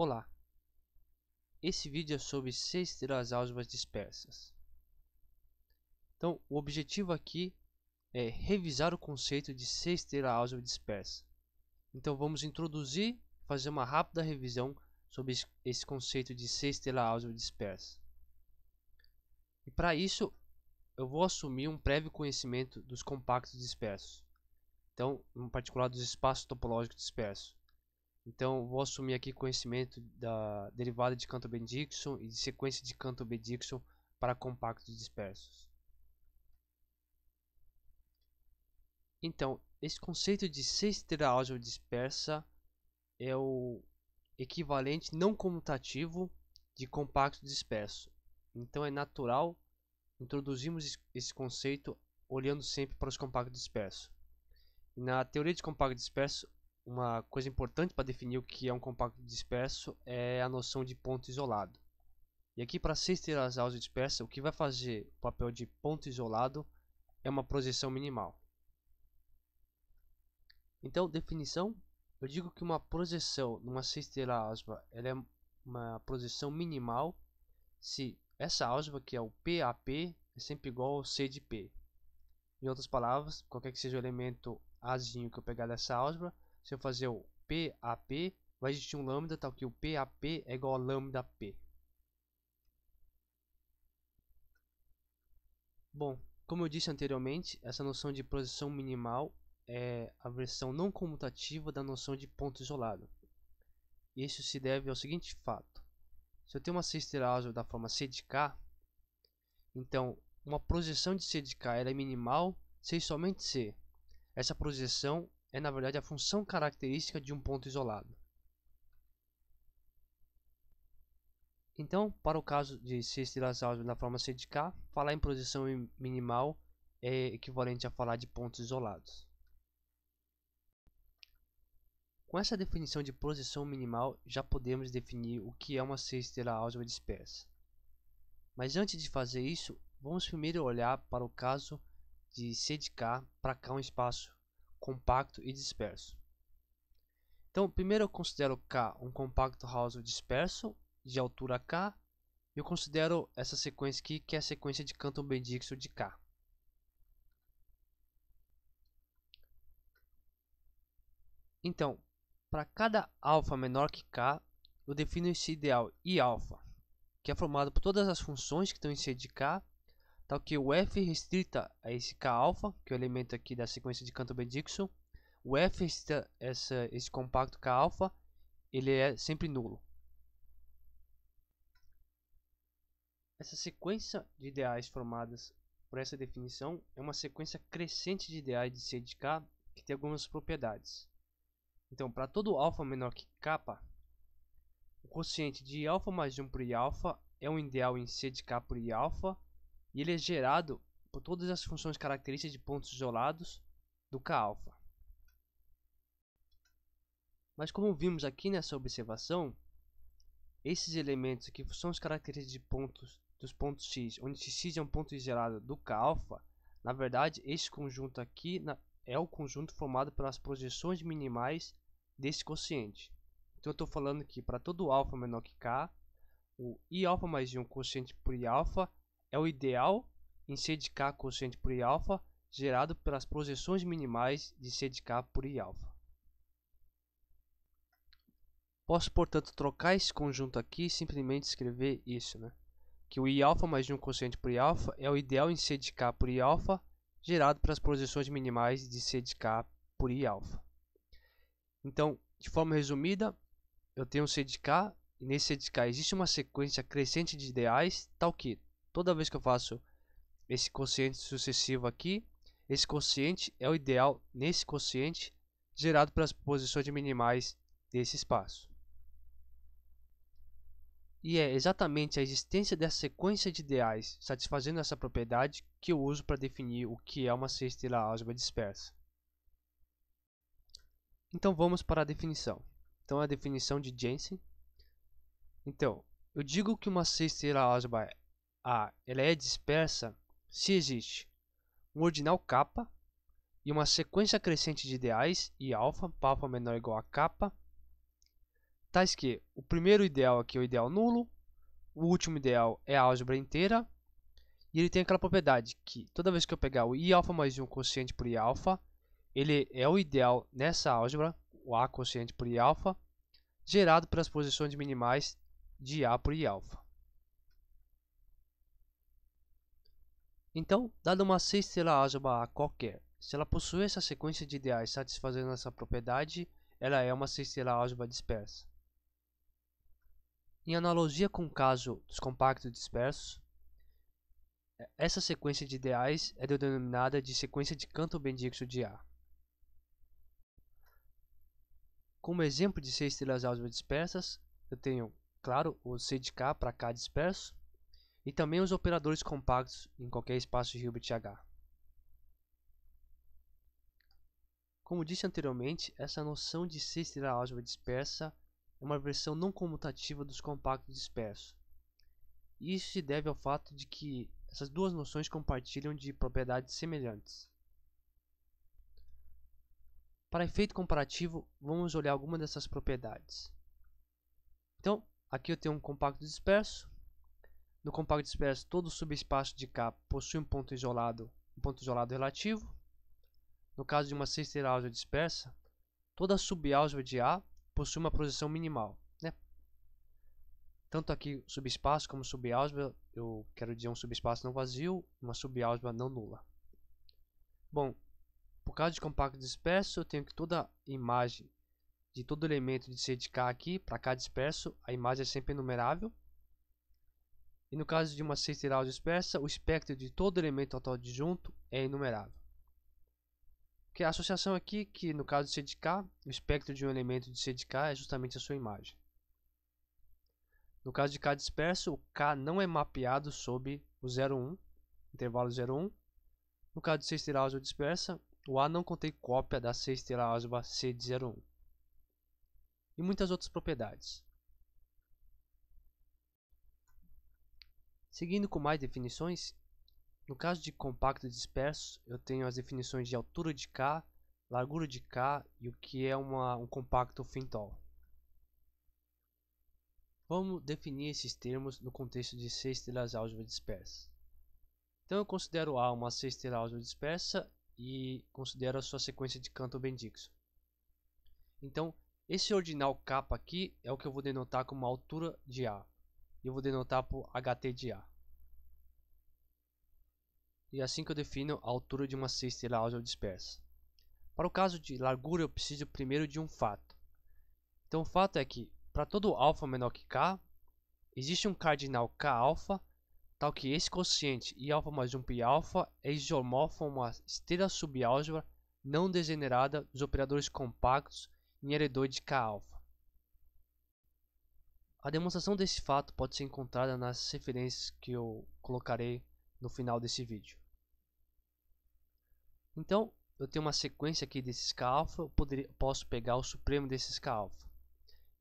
Olá! Esse vídeo é sobre seis estrelas álgebras dispersas. Então, o objetivo aqui é revisar o conceito de seis estrelas álgebra dispersa. Então, vamos introduzir, e fazer uma rápida revisão sobre esse conceito de seis estrelas álgebra dispersa. E para isso, eu vou assumir um prévio conhecimento dos compactos dispersos. Então, em particular dos espaços topológicos dispersos. Então, vou assumir aqui conhecimento da derivada de cantor Bendixson e de sequência de cantor Bendixson para compactos dispersos. Então, esse conceito de seis dispersa é o equivalente não comutativo de compacto disperso. Então, é natural introduzirmos esse conceito olhando sempre para os compactos dispersos. Na teoria de compacto disperso, uma coisa importante para definir o que é um compacto disperso é a noção de ponto isolado. E aqui para ser estilazausa dispersa, o que vai fazer o papel de ponto isolado é uma projeção minimal. Então, definição, eu digo que uma projeção numa cesteira álgebra ela é uma projeção minimal se essa álgebra, que é o PAP, é sempre igual ao C de P. Em outras palavras, qualquer que seja o elemento Azinho que eu pegar dessa álgebra, se eu fazer o PAP, vai existir um lambda tal tá que o PAP é igual a lambda P. Bom, como eu disse anteriormente, essa noção de posição minimal é a versão não comutativa da noção de ponto isolado. Isso se deve ao seguinte fato. Se eu tenho uma cesta da forma C de K, então uma projeção de C de K é minimal se é somente C. Essa projeção é na verdade a função característica de um ponto isolado. Então, para o caso de se na forma C de K, falar em posição minimal é equivalente a falar de pontos isolados. Com essa definição de posição minimal, já podemos definir o que é uma C álgebra dispersa. Mas antes de fazer isso, vamos primeiro olhar para o caso de C de K para K um espaço compacto e disperso. Então, primeiro eu considero K um compacto Hausdorff disperso de altura K. E eu considero essa sequência aqui, que é a sequência de Canton-Bendixson de K. Então, para cada alfa menor que K, eu defino esse ideal I alfa, que é formado por todas as funções que estão em C de K tal tá que o f restrita a esse K-alfa, que é o elemento aqui da sequência de Cantor-Bendixson, o f restrita essa, esse compacto K-alfa, ele é sempre nulo. Essa sequência de ideais formadas por essa definição é uma sequência crescente de ideais de C de K que tem algumas propriedades. Então, para todo alfa menor que K, o quociente de alfa mais 1 por I alfa é um ideal em C de K por I alfa e ele é gerado por todas as funções características de pontos isolados do K-alfa. Mas como vimos aqui nessa observação, esses elementos que são as características de pontos dos pontos x, onde x é um ponto isolado do K-alfa, na verdade, esse conjunto aqui é o conjunto formado pelas projeções minimais desse quociente. Então, eu estou falando que para todo alfa menor que k, o i alfa mais 1 quociente por i alfa é o ideal em C de K quociente por I-alfa gerado pelas projeções minimais de C de K por I-alfa. Posso, portanto, trocar esse conjunto aqui e simplesmente escrever isso, né? Que o I-alfa mais de um quociente por I-alfa é o ideal em C de K por I-alfa gerado pelas projeções minimais de C de K por I-alfa. Então, de forma resumida, eu tenho um C de K, e nesse C de K existe uma sequência crescente de ideais tal que toda vez que eu faço esse quociente sucessivo aqui, esse quociente é o ideal nesse quociente gerado pelas posições de minimais desse espaço. E é exatamente a existência dessa sequência de ideais satisfazendo essa propriedade que eu uso para definir o que é uma sextila álgebra dispersa. Então vamos para a definição. Então é a definição de Jensen. Então, eu digo que uma sextila álgebra a ah, ela é dispersa se existe um ordinal k e uma sequência crescente de ideais e alfa, alfa menor ou igual a k, tais que o primeiro ideal aqui é o ideal nulo, o último ideal é a álgebra inteira, e ele tem aquela propriedade que toda vez que eu pegar o i alfa mais 1 quociente por i alfa, ele é o ideal nessa álgebra, o a quociente por i alfa, gerado pelas posições minimais de a por i alfa. Então, dada uma seis estrela A qualquer, se ela possui essa sequência de ideais satisfazendo essa propriedade, ela é uma seis estrela dispersa. Em analogia com o caso dos compactos dispersos, essa sequência de ideais é denominada de sequência de Canto-Bendixo de A. Como exemplo de seis estrelas álgebras dispersas, eu tenho, claro, o C de K para K disperso, e também os operadores compactos em qualquer espaço Hilbert-H. Como disse anteriormente, essa noção de cesta da álgebra dispersa é uma versão não comutativa dos compactos dispersos. Isso se deve ao fato de que essas duas noções compartilham de propriedades semelhantes. Para efeito comparativo, vamos olhar alguma dessas propriedades. Então, aqui eu tenho um compacto disperso, no compacto disperso, todo subespaço de K possui um ponto isolado, um ponto isolado relativo. No caso de uma sexta álgebra dispersa, toda subálgebra de A possui uma projeção minimal. Né? Tanto aqui subespaço como subálgebra, eu quero dizer um subespaço não vazio, uma subálgebra não nula. Bom, por causa de compacto disperso, eu tenho que toda imagem de todo elemento de C de K aqui, para K disperso, a imagem é sempre enumerável. E no caso de uma seita heráldica dispersa, o espectro de todo elemento total disjunto é inumerável. Que a associação aqui que no caso de C de K, o espectro de um elemento de C de K é justamente a sua imagem. No caso de K disperso, o K não é mapeado sob o 01, intervalo 01. No caso de sexta álgebra dispersa, o A não contém cópia da sexta álgebra C de 01. E muitas outras propriedades. Seguindo com mais definições, no caso de compacto disperso, eu tenho as definições de altura de K, largura de K e o que é uma, um compacto fintol. Vamos definir esses termos no contexto de C estrelas álgebra dispersa. Então eu considero A uma C estelar álgebra dispersa e considero a sua sequência de canto bendixson Então, esse ordinal K aqui é o que eu vou denotar como altura de A e eu vou denotar por ht de A. E é assim que eu defino a altura de uma cesta áudio dispersa. Para o caso de largura, eu preciso primeiro de um fato. Então o fato é que, para todo alfa menor que k, existe um cardinal k alfa, tal que esse quociente e alfa mais 1 pi alfa é isomorfo a uma esteira subálgebra não degenerada dos operadores compactos em heredor de k alfa. A demonstração desse fato pode ser encontrada nas referências que eu colocarei no final desse vídeo. Então, eu tenho uma sequência aqui desses K-alfa, eu posso pegar o supremo desses K-alfa.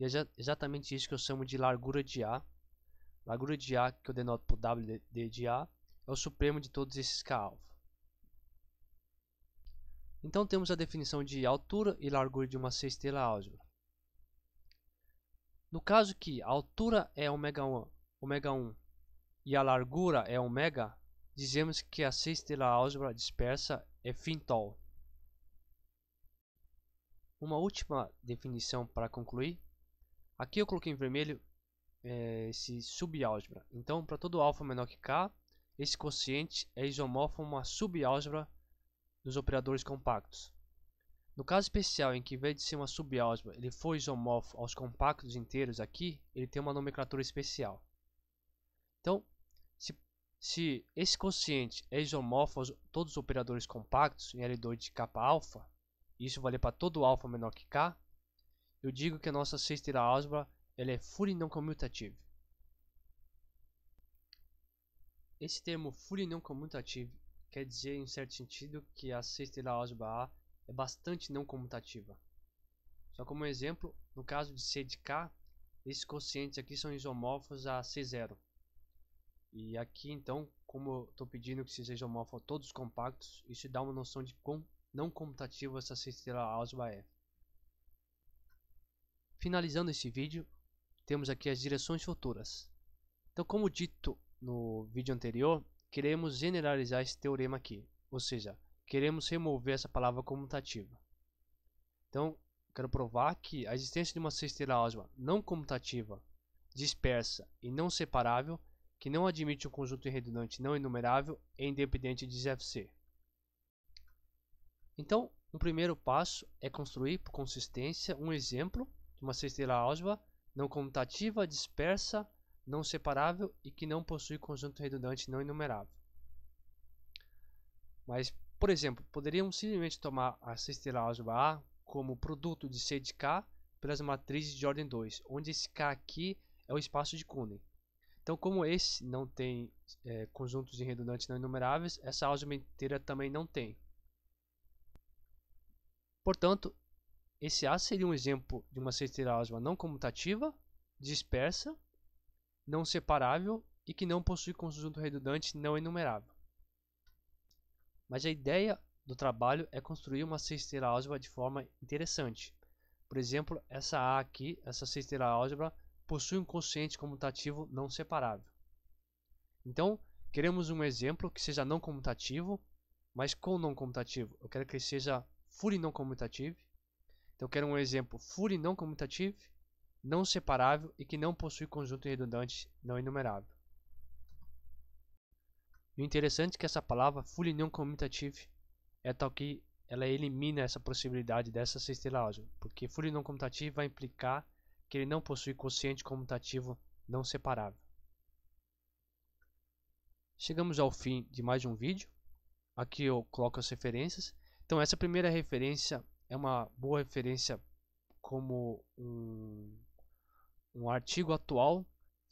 E é exatamente isso que eu chamo de largura de A. Largura de A, que eu denoto por W de, de A, é o supremo de todos esses K-alfa. Então temos a definição de altura e largura de uma cesteira álgebra. No caso que a altura é omega 1, ômega 1 e a largura é omega, dizemos que a sexta estrela álgebra dispersa é fintol. Uma última definição para concluir. Aqui eu coloquei em vermelho é, esse subálgebra. Então, para todo alfa menor que k, esse quociente é isomórfo a uma subálgebra dos operadores compactos. No caso especial em que, em vez de ser uma subálgebra, ele for isomorfo aos compactos inteiros aqui, ele tem uma nomenclatura especial. Então, se, se esse quociente é isomorfo a todos os operadores compactos em L2 de capa alfa, e isso vale para todo alfa menor que K, eu digo que a nossa sexta álgebra ela é fully non-commutative. Esse termo fully non-commutative quer dizer, em certo sentido, que a sexta álgebra A é bastante não comutativa. Só como exemplo, no caso de C de K, esses quocientes aqui são isomorfos a C0. E aqui então, como eu estou pedindo que seja isomorfo a todos os compactos, isso dá uma noção de quão não comutativa essa C-estrela álgebra é. Finalizando esse vídeo, temos aqui as direções futuras. Então, como dito no vídeo anterior, queremos generalizar esse teorema aqui, ou seja, queremos remover essa palavra comutativa. Então, quero provar que a existência de uma cesteira ósima não comutativa, dispersa e não separável, que não admite um conjunto redundante não enumerável, é independente de ZFC. Então, o primeiro passo é construir por consistência um exemplo de uma cesteira ósima não comutativa, dispersa, não separável e que não possui conjunto redundante não enumerável. Mas por exemplo, poderíamos simplesmente tomar a sexta álgebra A como produto de C de K pelas matrizes de ordem 2, onde esse K aqui é o espaço de Kuhn. Então, como esse não tem é, conjuntos em redundantes não enumeráveis, essa álgebra inteira também não tem. Portanto, esse A seria um exemplo de uma sexta álgebra não comutativa, dispersa, não separável e que não possui conjunto redundante não enumerável. Mas a ideia do trabalho é construir uma cesteira álgebra de forma interessante. Por exemplo, essa A aqui, essa cesteira álgebra, possui um consciente comutativo não separável. Então, queremos um exemplo que seja não comutativo, mas com não comutativo. Eu quero que ele seja fully não comutativo. Então, eu quero um exemplo fully não comutativo, não separável e que não possui conjunto redundante não enumerável. E o interessante é que essa palavra Fully Non-Commutative é tal que ela elimina essa possibilidade dessa sexta áudio, porque Fully Non-Commutative vai implicar que ele não possui quociente comutativo não separável. Chegamos ao fim de mais um vídeo. Aqui eu coloco as referências. Então essa primeira referência é uma boa referência como um, um artigo atual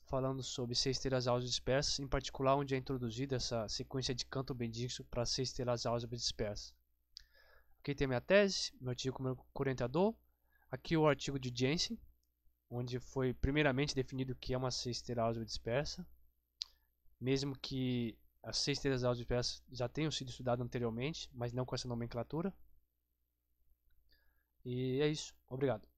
falando sobre seis estrelas áudio dispersas, em particular onde é introduzida essa sequência de canto bendito para seis estrelas áudio dispersas. Aqui tem minha tese, meu artigo como orientador, aqui o artigo de Jensen, onde foi primeiramente definido o que é uma sexta áudio dispersa, mesmo que as seis áudio dispersas já tenham sido estudadas anteriormente, mas não com essa nomenclatura. E é isso. Obrigado.